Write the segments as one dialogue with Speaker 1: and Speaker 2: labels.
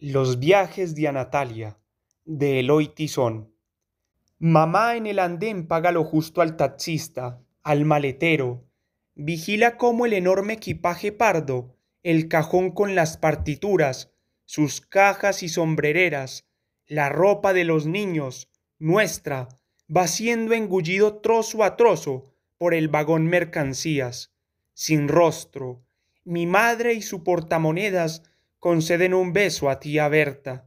Speaker 1: Los viajes de Anatalia, de Eloy Tizón. Mamá en el andén paga lo justo al taxista, al maletero. Vigila cómo el enorme equipaje pardo, el cajón con las partituras, sus cajas y sombrereras, la ropa de los niños, nuestra, va siendo engullido trozo a trozo por el vagón mercancías. Sin rostro, mi madre y su portamonedas conceden un beso a tía Berta.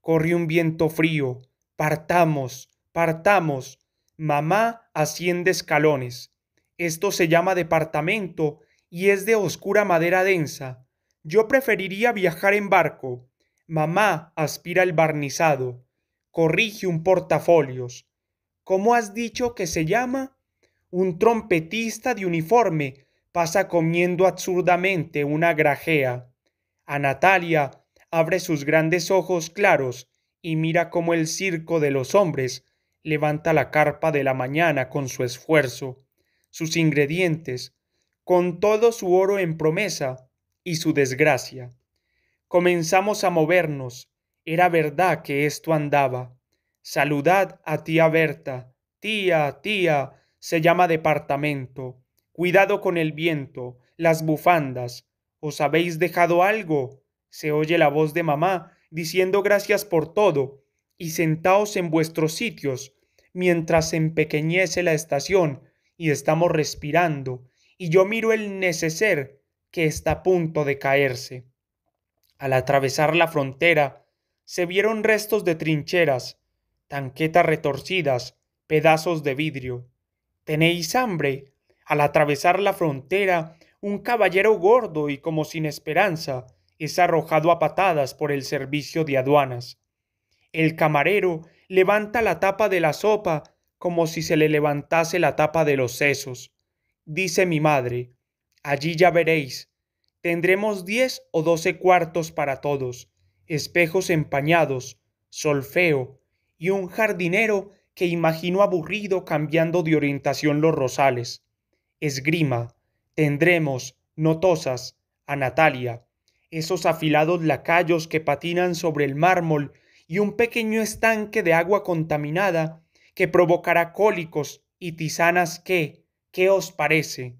Speaker 1: Corre un viento frío. Partamos, partamos. Mamá asciende escalones. Esto se llama departamento y es de oscura madera densa. Yo preferiría viajar en barco. Mamá aspira el barnizado. Corrige un portafolios. ¿Cómo has dicho que se llama? Un trompetista de uniforme pasa comiendo absurdamente una grajea. A Natalia abre sus grandes ojos claros y mira cómo el circo de los hombres levanta la carpa de la mañana con su esfuerzo, sus ingredientes, con todo su oro en promesa y su desgracia. Comenzamos a movernos. Era verdad que esto andaba. Saludad a tía Berta. Tía, tía, se llama departamento. Cuidado con el viento, las bufandas, ¿Os habéis dejado algo? Se oye la voz de mamá diciendo gracias por todo, y sentaos en vuestros sitios, mientras se empequeñece la estación y estamos respirando, y yo miro el neceser que está a punto de caerse. Al atravesar la frontera, se vieron restos de trincheras, tanquetas retorcidas, pedazos de vidrio. ¿Tenéis hambre? Al atravesar la frontera, un caballero gordo y como sin esperanza, es arrojado a patadas por el servicio de aduanas. El camarero levanta la tapa de la sopa como si se le levantase la tapa de los sesos. Dice mi madre, allí ya veréis, tendremos diez o doce cuartos para todos, espejos empañados, solfeo y un jardinero que imagino aburrido cambiando de orientación los rosales. Esgrima, Tendremos notosas a Natalia, esos afilados lacayos que patinan sobre el mármol y un pequeño estanque de agua contaminada que provocará cólicos y tisanas qué, ¿qué os parece?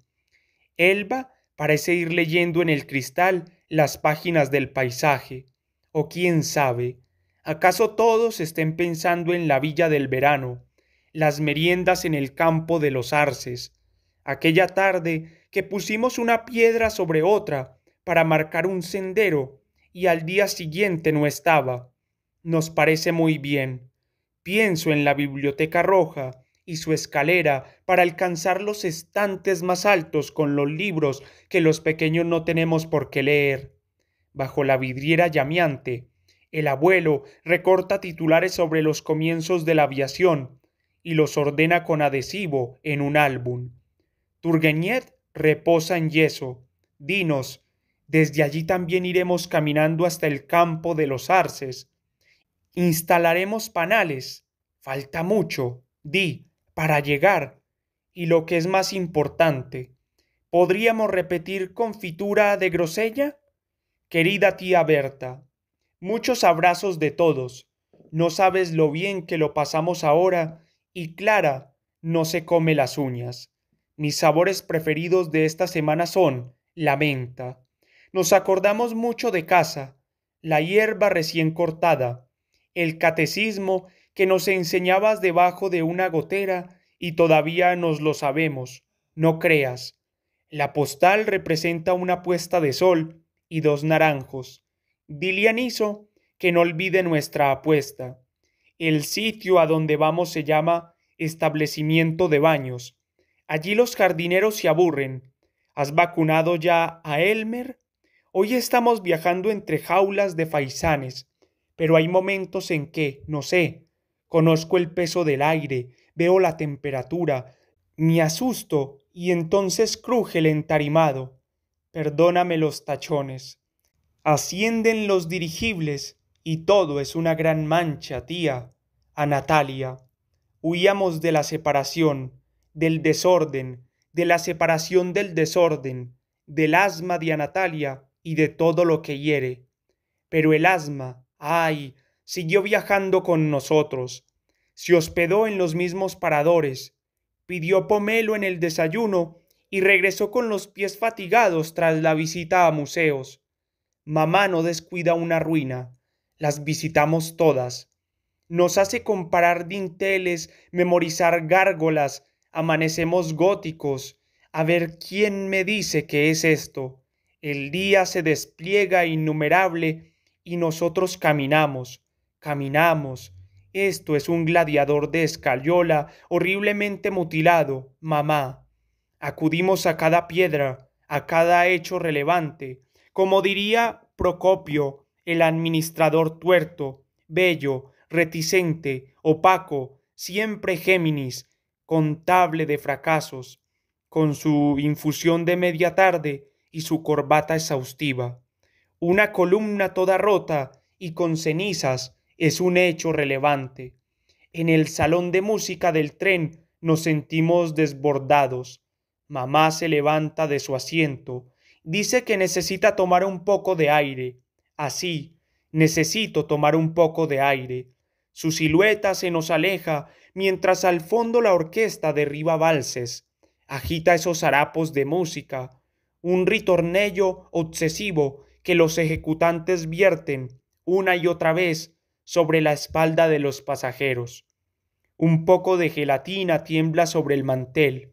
Speaker 1: Elba parece ir leyendo en el cristal las páginas del paisaje, o quién sabe, acaso todos estén pensando en la villa del verano, las meriendas en el campo de los arces, aquella tarde que pusimos una piedra sobre otra para marcar un sendero y al día siguiente no estaba. Nos parece muy bien. Pienso en la biblioteca roja y su escalera para alcanzar los estantes más altos con los libros que los pequeños no tenemos por qué leer. Bajo la vidriera llameante, el abuelo recorta titulares sobre los comienzos de la aviación y los ordena con adhesivo en un álbum reposa en yeso. Dinos, desde allí también iremos caminando hasta el campo de los arces. Instalaremos panales. Falta mucho, di, para llegar. Y lo que es más importante, ¿podríamos repetir confitura de grosella? Querida tía Berta, muchos abrazos de todos. No sabes lo bien que lo pasamos ahora y Clara no se come las uñas. Mis sabores preferidos de esta semana son la menta. Nos acordamos mucho de casa, la hierba recién cortada, el catecismo que nos enseñabas debajo de una gotera y todavía nos lo sabemos, no creas. La postal representa una puesta de sol y dos naranjos. Dilianizo que no olvide nuestra apuesta. El sitio a donde vamos se llama establecimiento de baños Allí los jardineros se aburren. ¿Has vacunado ya a Elmer? Hoy estamos viajando entre jaulas de faisanes, pero hay momentos en que, no sé, conozco el peso del aire, veo la temperatura, me asusto y entonces cruje el entarimado. Perdóname los tachones. Ascienden los dirigibles y todo es una gran mancha, tía. A Natalia. Huíamos de la separación del desorden, de la separación del desorden, del asma de Anatalia y de todo lo que hiere. Pero el asma, ay, siguió viajando con nosotros. Se hospedó en los mismos paradores, pidió pomelo en el desayuno y regresó con los pies fatigados tras la visita a museos. Mamá no descuida una ruina, las visitamos todas. Nos hace comparar dinteles, memorizar gárgolas, amanecemos góticos, a ver quién me dice que es esto. El día se despliega innumerable y nosotros caminamos, caminamos. Esto es un gladiador de escayola, horriblemente mutilado, mamá. Acudimos a cada piedra, a cada hecho relevante. Como diría Procopio, el administrador tuerto, bello, reticente, opaco, siempre Géminis, contable de fracasos, con su infusión de media tarde y su corbata exhaustiva. Una columna toda rota y con cenizas es un hecho relevante. En el salón de música del tren nos sentimos desbordados. Mamá se levanta de su asiento. Dice que necesita tomar un poco de aire. Así, necesito tomar un poco de aire. Su silueta se nos aleja mientras al fondo la orquesta derriba valses, agita esos harapos de música, un ritornello obsesivo que los ejecutantes vierten una y otra vez sobre la espalda de los pasajeros. Un poco de gelatina tiembla sobre el mantel.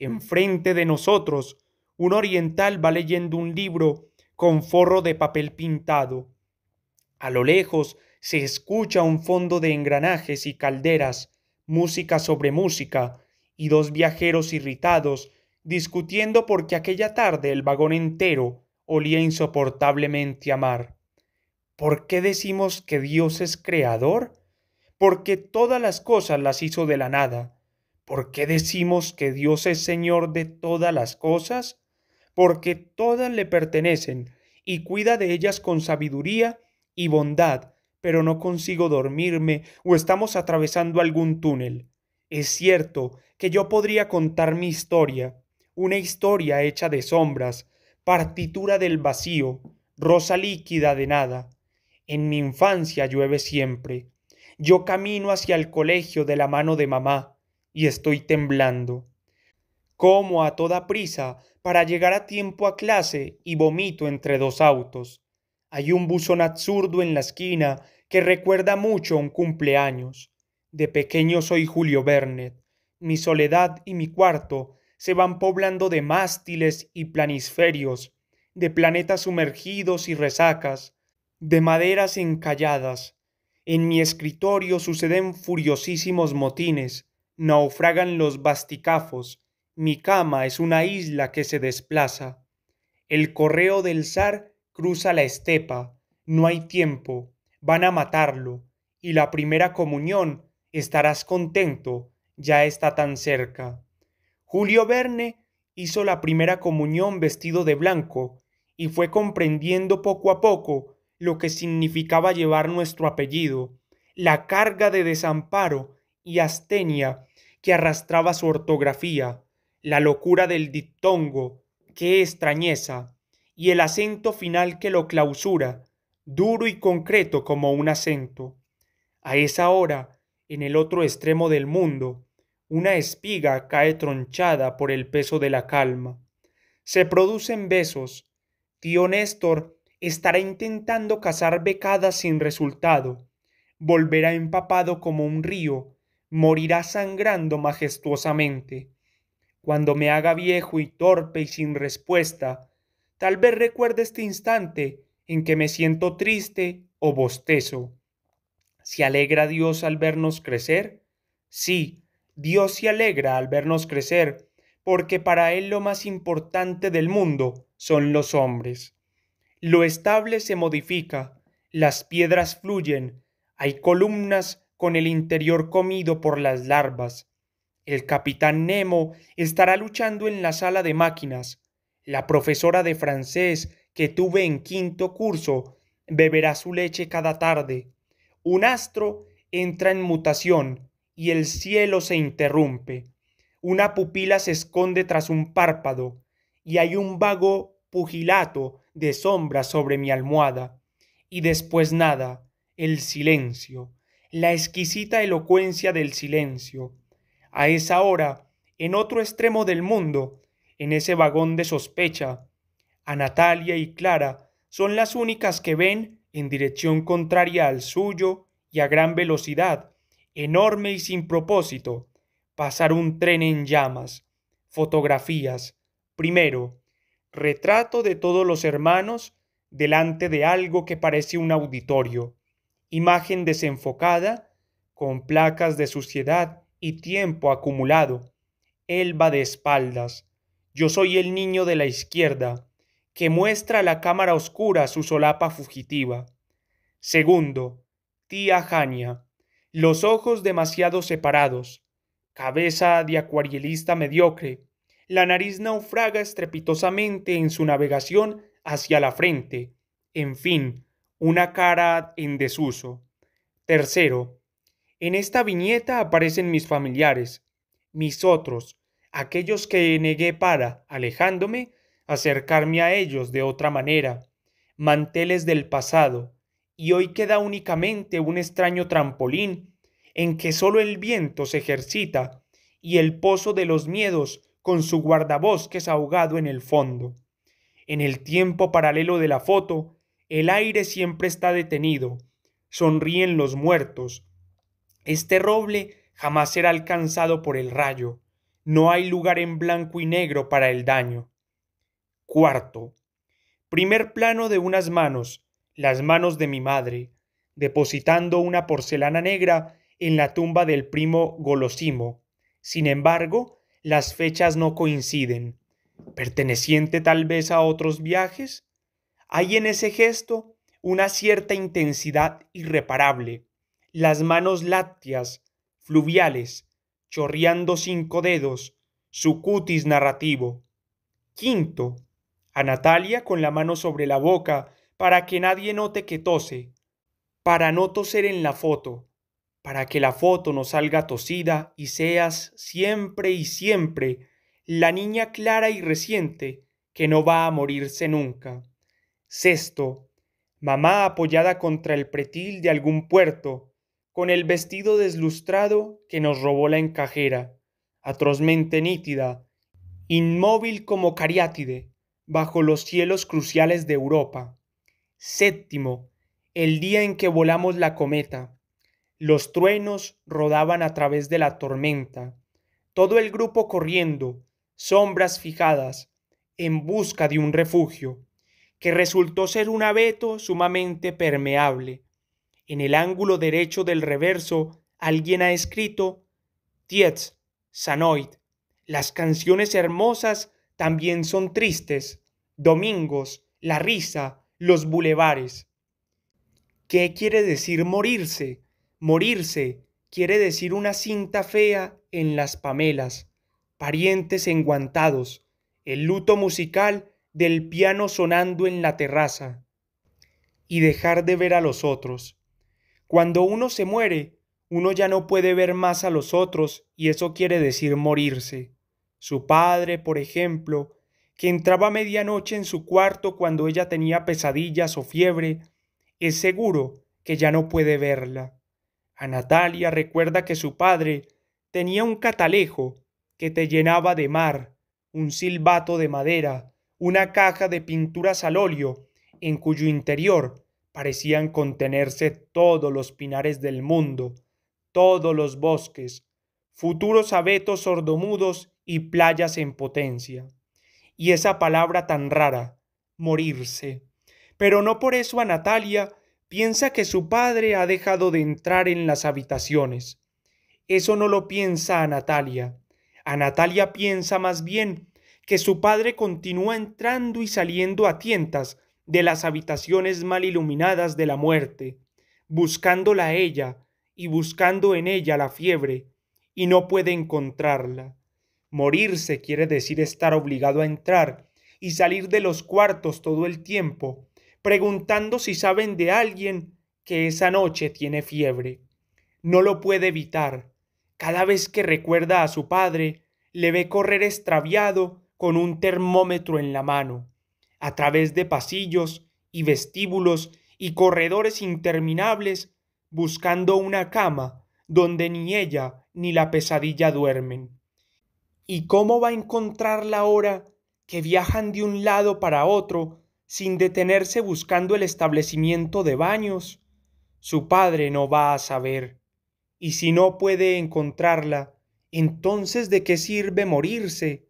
Speaker 1: Enfrente de nosotros, un oriental va leyendo un libro con forro de papel pintado. A lo lejos se escucha un fondo de engranajes y calderas, música sobre música, y dos viajeros irritados discutiendo porque aquella tarde el vagón entero olía insoportablemente a mar. ¿Por qué decimos que Dios es creador? Porque todas las cosas las hizo de la nada. ¿Por qué decimos que Dios es Señor de todas las cosas? Porque todas le pertenecen y cuida de ellas con sabiduría y bondad, pero no consigo dormirme o estamos atravesando algún túnel. Es cierto que yo podría contar mi historia, una historia hecha de sombras, partitura del vacío, rosa líquida de nada. En mi infancia llueve siempre. Yo camino hacia el colegio de la mano de mamá y estoy temblando. Como a toda prisa para llegar a tiempo a clase y vomito entre dos autos. Hay un buzón absurdo en la esquina que recuerda mucho un cumpleaños. De pequeño soy Julio Bernet. Mi soledad y mi cuarto se van poblando de mástiles y planisferios, de planetas sumergidos y resacas, de maderas encalladas. En mi escritorio suceden furiosísimos motines, naufragan los basticafos, mi cama es una isla que se desplaza. El correo del zar Cruza la estepa, no hay tiempo, van a matarlo, y la primera comunión, estarás contento, ya está tan cerca. Julio Verne hizo la primera comunión vestido de blanco, y fue comprendiendo poco a poco lo que significaba llevar nuestro apellido, la carga de desamparo y astenia que arrastraba su ortografía, la locura del diptongo, qué extrañeza, y el acento final que lo clausura, duro y concreto como un acento. A esa hora, en el otro extremo del mundo, una espiga cae tronchada por el peso de la calma. Se producen besos. Tío Néstor estará intentando cazar becadas sin resultado. Volverá empapado como un río, morirá sangrando majestuosamente. Cuando me haga viejo y torpe y sin respuesta, Tal vez recuerde este instante en que me siento triste o bostezo. ¿Se alegra Dios al vernos crecer? Sí, Dios se alegra al vernos crecer, porque para Él lo más importante del mundo son los hombres. Lo estable se modifica, las piedras fluyen, hay columnas con el interior comido por las larvas. El capitán Nemo estará luchando en la sala de máquinas, la profesora de francés que tuve en quinto curso beberá su leche cada tarde. Un astro entra en mutación y el cielo se interrumpe. Una pupila se esconde tras un párpado y hay un vago pugilato de sombra sobre mi almohada. Y después nada, el silencio, la exquisita elocuencia del silencio. A esa hora, en otro extremo del mundo, en ese vagón de sospecha. A Natalia y Clara son las únicas que ven en dirección contraria al suyo y a gran velocidad, enorme y sin propósito, pasar un tren en llamas. Fotografías. Primero, retrato de todos los hermanos delante de algo que parece un auditorio. Imagen desenfocada, con placas de suciedad y tiempo acumulado. Elba de espaldas. Yo soy el niño de la izquierda, que muestra a la cámara oscura su solapa fugitiva. Segundo, tía Jania, los ojos demasiado separados, cabeza de acuarielista mediocre, la nariz naufraga estrepitosamente en su navegación hacia la frente, en fin, una cara en desuso. Tercero, en esta viñeta aparecen mis familiares, mis otros, aquellos que negué para, alejándome, acercarme a ellos de otra manera, manteles del pasado, y hoy queda únicamente un extraño trampolín en que sólo el viento se ejercita y el pozo de los miedos con su guardabosques ahogado en el fondo. En el tiempo paralelo de la foto, el aire siempre está detenido, sonríen los muertos. Este roble jamás será alcanzado por el rayo. No hay lugar en blanco y negro para el daño. Cuarto. Primer plano de unas manos, las manos de mi madre, depositando una porcelana negra en la tumba del primo Golosimo. Sin embargo, las fechas no coinciden. Perteneciente tal vez a otros viajes, hay en ese gesto una cierta intensidad irreparable. Las manos lácteas, fluviales, chorreando cinco dedos, su cutis narrativo. Quinto, a Natalia con la mano sobre la boca para que nadie note que tose, para no toser en la foto, para que la foto no salga tosida y seas siempre y siempre la niña clara y reciente que no va a morirse nunca. Sexto, mamá apoyada contra el pretil de algún puerto, con el vestido deslustrado que nos robó la encajera, atrozmente nítida, inmóvil como cariátide, bajo los cielos cruciales de Europa. Séptimo, el día en que volamos la cometa. Los truenos rodaban a través de la tormenta. Todo el grupo corriendo, sombras fijadas, en busca de un refugio, que resultó ser un abeto sumamente permeable, en el ángulo derecho del reverso alguien ha escrito Tietz, Sanoit. Las canciones hermosas también son tristes. Domingos, la risa, los bulevares. ¿Qué quiere decir morirse? Morirse quiere decir una cinta fea en las pamelas, parientes enguantados, el luto musical del piano sonando en la terraza y dejar de ver a los otros. Cuando uno se muere, uno ya no puede ver más a los otros y eso quiere decir morirse. Su padre, por ejemplo, que entraba a medianoche en su cuarto cuando ella tenía pesadillas o fiebre, es seguro que ya no puede verla. A Natalia recuerda que su padre tenía un catalejo que te llenaba de mar, un silbato de madera, una caja de pinturas al óleo, en cuyo interior parecían contenerse todos los pinares del mundo, todos los bosques, futuros abetos sordomudos y playas en potencia. Y esa palabra tan rara, morirse. Pero no por eso a Natalia piensa que su padre ha dejado de entrar en las habitaciones. Eso no lo piensa a Natalia. A Natalia piensa más bien que su padre continúa entrando y saliendo a tientas de las habitaciones mal iluminadas de la muerte, buscándola ella y buscando en ella la fiebre, y no puede encontrarla. Morirse quiere decir estar obligado a entrar y salir de los cuartos todo el tiempo, preguntando si saben de alguien que esa noche tiene fiebre. No lo puede evitar. Cada vez que recuerda a su padre, le ve correr extraviado con un termómetro en la mano a través de pasillos y vestíbulos y corredores interminables, buscando una cama donde ni ella ni la pesadilla duermen. ¿Y cómo va a encontrarla ahora que viajan de un lado para otro sin detenerse buscando el establecimiento de baños? Su padre no va a saber. Y si no puede encontrarla, entonces de qué sirve morirse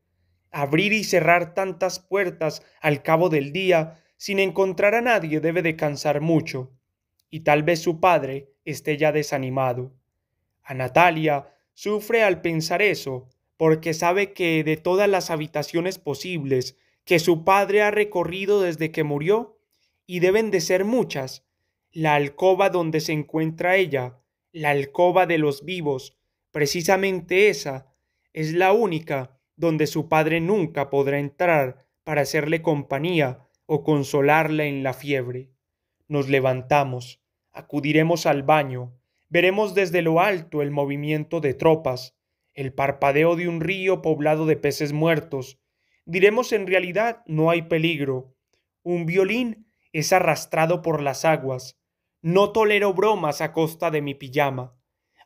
Speaker 1: Abrir y cerrar tantas puertas al cabo del día sin encontrar a nadie debe de cansar mucho, y tal vez su padre esté ya desanimado. A Natalia sufre al pensar eso, porque sabe que de todas las habitaciones posibles que su padre ha recorrido desde que murió, y deben de ser muchas, la alcoba donde se encuentra ella, la alcoba de los vivos, precisamente esa, es la única donde su padre nunca podrá entrar para hacerle compañía o consolarla en la fiebre. Nos levantamos, acudiremos al baño, veremos desde lo alto el movimiento de tropas, el parpadeo de un río poblado de peces muertos. Diremos en realidad no hay peligro. Un violín es arrastrado por las aguas. No tolero bromas a costa de mi pijama.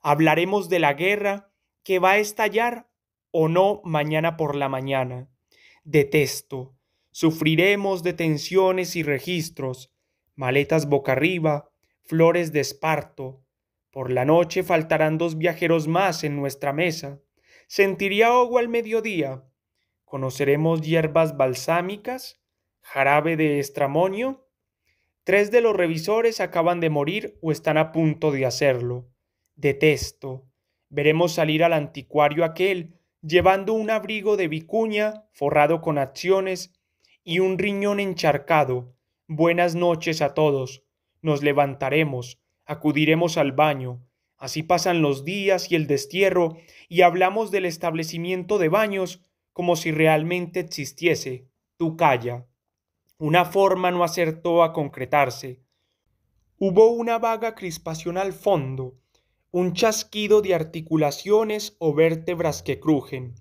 Speaker 1: Hablaremos de la guerra que va a estallar o no mañana por la mañana. Detesto. Sufriremos detenciones y registros, maletas boca arriba, flores de esparto. Por la noche faltarán dos viajeros más en nuestra mesa. Sentiría agua al mediodía. Conoceremos hierbas balsámicas, jarabe de estramonio. Tres de los revisores acaban de morir o están a punto de hacerlo. Detesto. Veremos salir al anticuario aquel llevando un abrigo de vicuña forrado con acciones y un riñón encharcado. Buenas noches a todos. Nos levantaremos, acudiremos al baño. Así pasan los días y el destierro, y hablamos del establecimiento de baños como si realmente existiese. Tú calla. Una forma no acertó a concretarse. Hubo una vaga crispación al fondo, un chasquido de articulaciones o vértebras que crujen.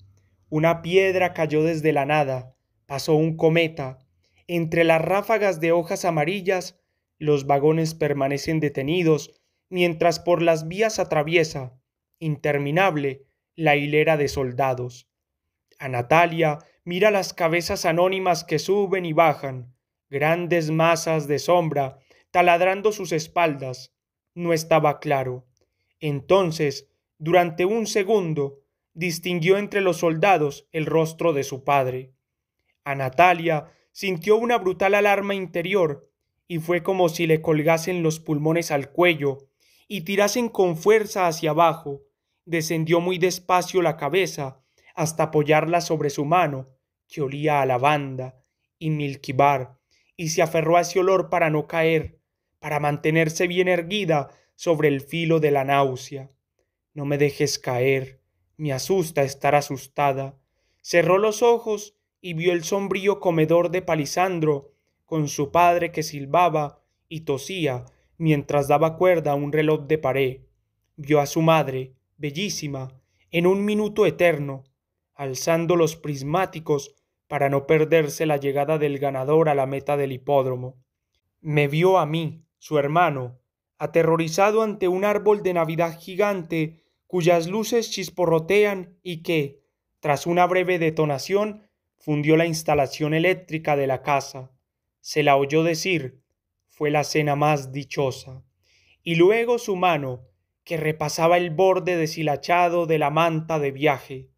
Speaker 1: Una piedra cayó desde la nada, pasó un cometa. Entre las ráfagas de hojas amarillas, los vagones permanecen detenidos, mientras por las vías atraviesa, interminable, la hilera de soldados. A Natalia mira las cabezas anónimas que suben y bajan, grandes masas de sombra taladrando sus espaldas. No estaba claro. Entonces, durante un segundo, distinguió entre los soldados el rostro de su padre. A Natalia sintió una brutal alarma interior y fue como si le colgasen los pulmones al cuello y tirasen con fuerza hacia abajo. Descendió muy despacio la cabeza hasta apoyarla sobre su mano, que olía a lavanda y milquibar, y se aferró a ese olor para no caer, para mantenerse bien erguida sobre el filo de la náusea. No me dejes caer, me asusta estar asustada. Cerró los ojos y vio el sombrío comedor de Palisandro, con su padre que silbaba y tosía mientras daba cuerda a un reloj de pared. Vio a su madre, bellísima, en un minuto eterno, alzando los prismáticos para no perderse la llegada del ganador a la meta del hipódromo. Me vio a mí, su hermano, aterrorizado ante un árbol de Navidad gigante cuyas luces chisporrotean y que, tras una breve detonación, fundió la instalación eléctrica de la casa. Se la oyó decir, fue la cena más dichosa. Y luego su mano, que repasaba el borde deshilachado de la manta de viaje.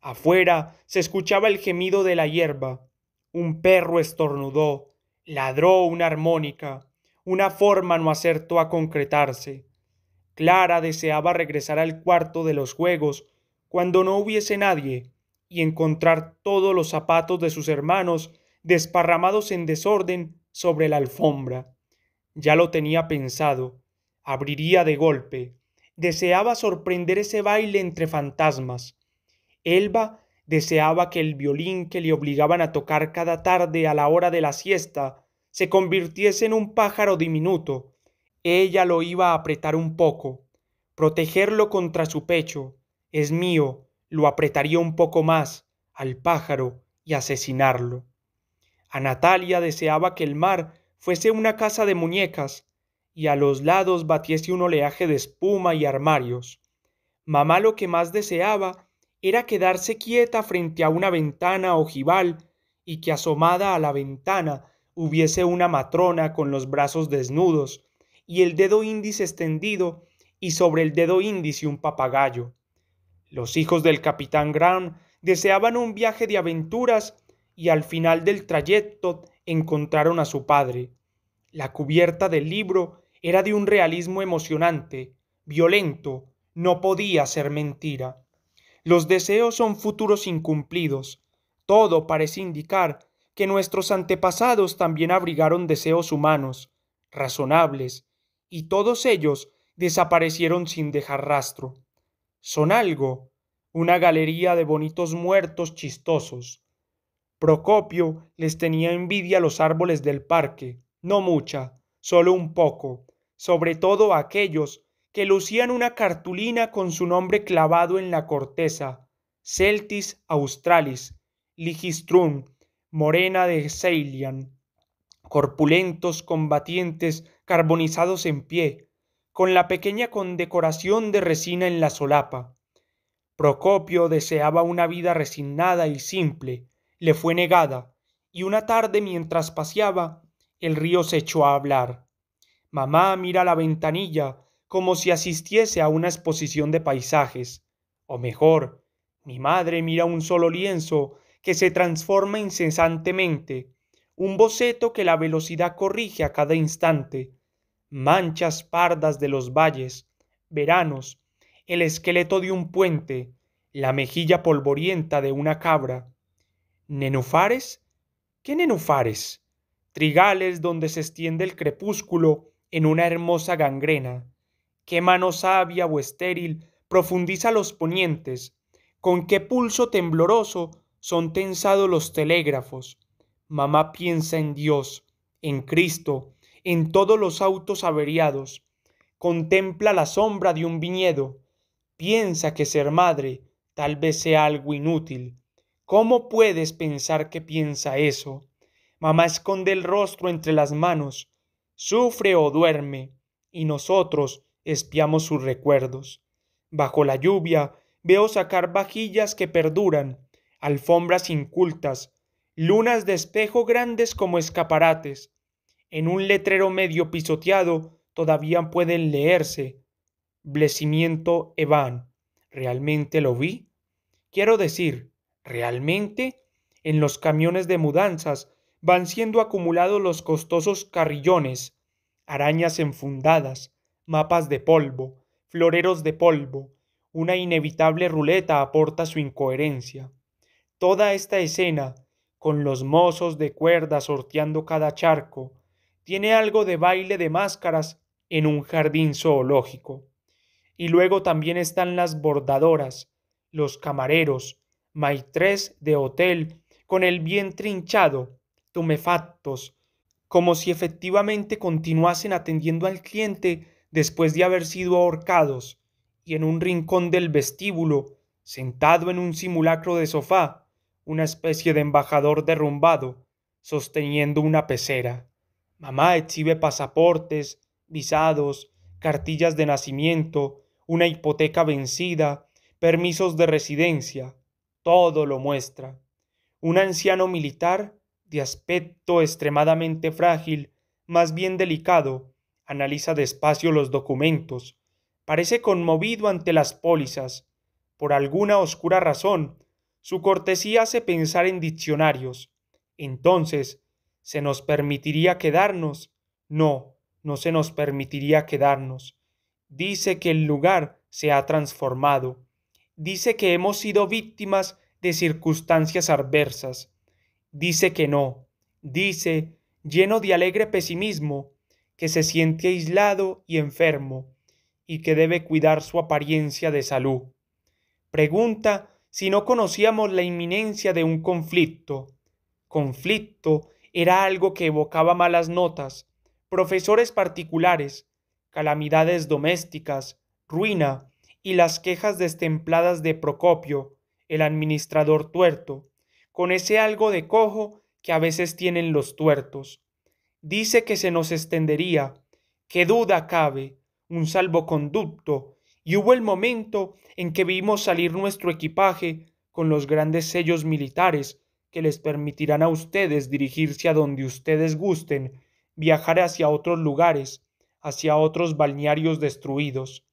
Speaker 1: Afuera se escuchaba el gemido de la hierba. Un perro estornudó, ladró una armónica, una forma no acertó a concretarse. Clara deseaba regresar al cuarto de los juegos cuando no hubiese nadie y encontrar todos los zapatos de sus hermanos desparramados en desorden sobre la alfombra. Ya lo tenía pensado. Abriría de golpe. Deseaba sorprender ese baile entre fantasmas. Elba deseaba que el violín que le obligaban a tocar cada tarde a la hora de la siesta se convirtiese en un pájaro diminuto, ella lo iba a apretar un poco, protegerlo contra su pecho. Es mío, lo apretaría un poco más al pájaro y asesinarlo. A Natalia deseaba que el mar fuese una casa de muñecas y a los lados batiese un oleaje de espuma y armarios. Mamá lo que más deseaba era quedarse quieta frente a una ventana ojival y que asomada a la ventana hubiese una matrona con los brazos desnudos y el dedo índice extendido y sobre el dedo índice un papagayo. Los hijos del capitán Graham deseaban un viaje de aventuras y al final del trayecto encontraron a su padre. La cubierta del libro era de un realismo emocionante, violento, no podía ser mentira. Los deseos son futuros incumplidos. Todo parece indicar que nuestros antepasados también abrigaron deseos humanos, razonables, y todos ellos desaparecieron sin dejar rastro. Son algo, una galería de bonitos muertos chistosos. Procopio les tenía envidia los árboles del parque, no mucha, solo un poco, sobre todo aquellos que lucían una cartulina con su nombre clavado en la corteza, Celtis australis, Ligistrum, morena de Ceilian, corpulentos combatientes carbonizados en pie, con la pequeña condecoración de resina en la solapa. Procopio deseaba una vida resignada y simple, le fue negada, y una tarde mientras paseaba, el río se echó a hablar. Mamá mira la ventanilla como si asistiese a una exposición de paisajes, o mejor, mi madre mira un solo lienzo que se transforma incesantemente, un boceto que la velocidad corrige a cada instante, manchas pardas de los valles, veranos, el esqueleto de un puente, la mejilla polvorienta de una cabra. ¿nenufares? ¿Qué nenufares? Trigales donde se extiende el crepúsculo en una hermosa gangrena. ¿Qué mano sabia o estéril profundiza los ponientes? ¿Con qué pulso tembloroso son tensados los telégrafos. Mamá piensa en Dios, en Cristo, en todos los autos averiados. Contempla la sombra de un viñedo. Piensa que ser madre tal vez sea algo inútil. ¿Cómo puedes pensar que piensa eso? Mamá esconde el rostro entre las manos, sufre o duerme, y nosotros espiamos sus recuerdos. Bajo la lluvia veo sacar vajillas que perduran, alfombras incultas, lunas de espejo grandes como escaparates. En un letrero medio pisoteado todavía pueden leerse Blesimiento Evan. ¿Realmente lo vi? Quiero decir, ¿realmente? En los camiones de mudanzas van siendo acumulados los costosos carrillones, arañas enfundadas, mapas de polvo, floreros de polvo. Una inevitable ruleta aporta su incoherencia. Toda esta escena, con los mozos de cuerda sorteando cada charco, tiene algo de baile de máscaras en un jardín zoológico. Y luego también están las bordadoras, los camareros, maitres de hotel, con el vientre hinchado, tumefactos, como si efectivamente continuasen atendiendo al cliente después de haber sido ahorcados, y en un rincón del vestíbulo, sentado en un simulacro de sofá, una especie de embajador derrumbado, sosteniendo una pecera. Mamá exhibe pasaportes, visados, cartillas de nacimiento, una hipoteca vencida, permisos de residencia, todo lo muestra. Un anciano militar, de aspecto extremadamente frágil, más bien delicado, analiza despacio los documentos. Parece conmovido ante las pólizas. Por alguna oscura razón, su cortesía hace pensar en diccionarios. Entonces, ¿se nos permitiría quedarnos? No, no se nos permitiría quedarnos. Dice que el lugar se ha transformado. Dice que hemos sido víctimas de circunstancias adversas. Dice que no. Dice, lleno de alegre pesimismo, que se siente aislado y enfermo, y que debe cuidar su apariencia de salud. Pregunta si no conocíamos la inminencia de un conflicto. Conflicto era algo que evocaba malas notas, profesores particulares, calamidades domésticas, ruina y las quejas destempladas de Procopio, el administrador tuerto, con ese algo de cojo que a veces tienen los tuertos. Dice que se nos extendería, qué duda cabe, un salvoconducto y hubo el momento en que vimos salir nuestro equipaje con los grandes sellos militares que les permitirán a ustedes dirigirse a donde ustedes gusten, viajar hacia otros lugares, hacia otros balnearios destruidos.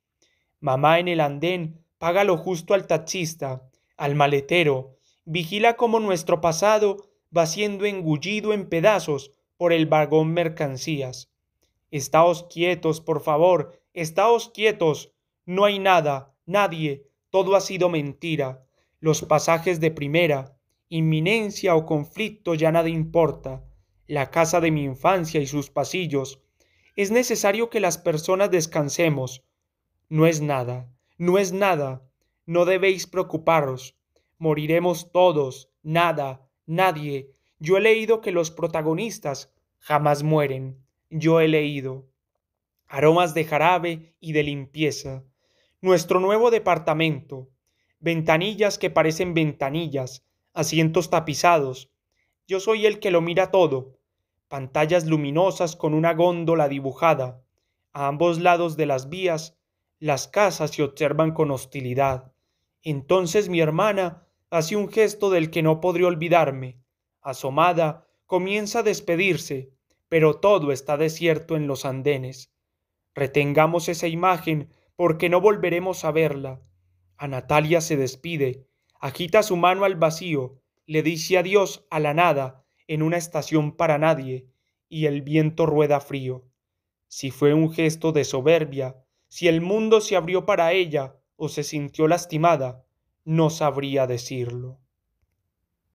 Speaker 1: Mamá en el andén paga lo justo al taxista, al maletero, vigila cómo nuestro pasado va siendo engullido en pedazos por el vagón mercancías. Estaos quietos, por favor, estaos quietos, no hay nada, nadie, todo ha sido mentira. Los pasajes de primera, inminencia o conflicto ya nada importa. La casa de mi infancia y sus pasillos. Es necesario que las personas descansemos. No es nada, no es nada. No debéis preocuparos. Moriremos todos, nada, nadie. Yo he leído que los protagonistas jamás mueren. Yo he leído. Aromas de jarabe y de limpieza nuestro nuevo departamento, ventanillas que parecen ventanillas, asientos tapizados. Yo soy el que lo mira todo. Pantallas luminosas con una góndola dibujada. A ambos lados de las vías, las casas se observan con hostilidad. Entonces mi hermana hace un gesto del que no podré olvidarme. Asomada, comienza a despedirse, pero todo está desierto en los andenes. Retengamos esa imagen porque no volveremos a verla. A Natalia se despide, agita su mano al vacío, le dice adiós a la nada en una estación para nadie, y el viento rueda frío. Si fue un gesto de soberbia, si el mundo se abrió para ella o se sintió lastimada, no sabría decirlo.